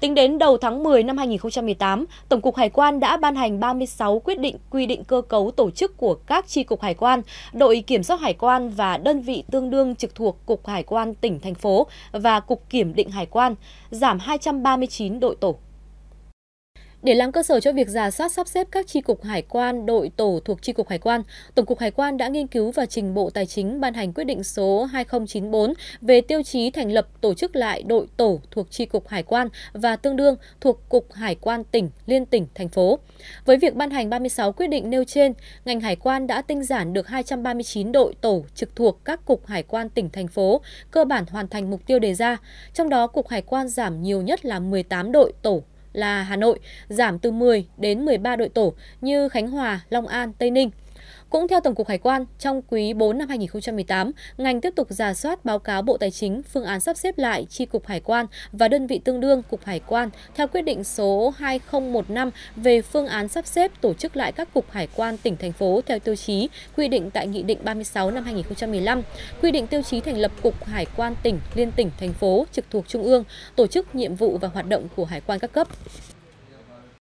Tính đến đầu tháng 10 năm 2018, Tổng cục Hải quan đã ban hành 36 quyết định quy định cơ cấu tổ chức của các tri cục hải quan, đội kiểm soát hải quan và đơn vị tương đương trực thuộc Cục Hải quan tỉnh thành phố và Cục Kiểm định Hải quan, giảm 239 đội tổ để làm cơ sở cho việc giả soát sắp xếp các tri cục hải quan, đội tổ thuộc tri cục hải quan, Tổng cục Hải quan đã nghiên cứu và trình Bộ Tài chính ban hành quyết định số 2094 về tiêu chí thành lập tổ chức lại đội tổ thuộc tri cục hải quan và tương đương thuộc Cục Hải quan tỉnh, liên tỉnh, thành phố. Với việc ban hành 36 quyết định nêu trên, ngành hải quan đã tinh giản được 239 đội tổ trực thuộc các cục hải quan tỉnh, thành phố, cơ bản hoàn thành mục tiêu đề ra. Trong đó, Cục Hải quan giảm nhiều nhất là 18 đội tổ là Hà Nội giảm từ 10 đến 13 đội tổ như Khánh Hòa, Long An, Tây Ninh. Cũng theo Tổng cục Hải quan, trong quý 4 năm 2018, ngành tiếp tục giả soát báo cáo Bộ Tài chính phương án sắp xếp lại chi Cục Hải quan và đơn vị tương đương Cục Hải quan theo quyết định số 2015 về phương án sắp xếp tổ chức lại các cục hải quan tỉnh, thành phố theo tiêu chí quy định tại Nghị định 36 năm 2015, quy định tiêu chí thành lập Cục Hải quan tỉnh, liên tỉnh, thành phố trực thuộc Trung ương, tổ chức nhiệm vụ và hoạt động của hải quan các cấp.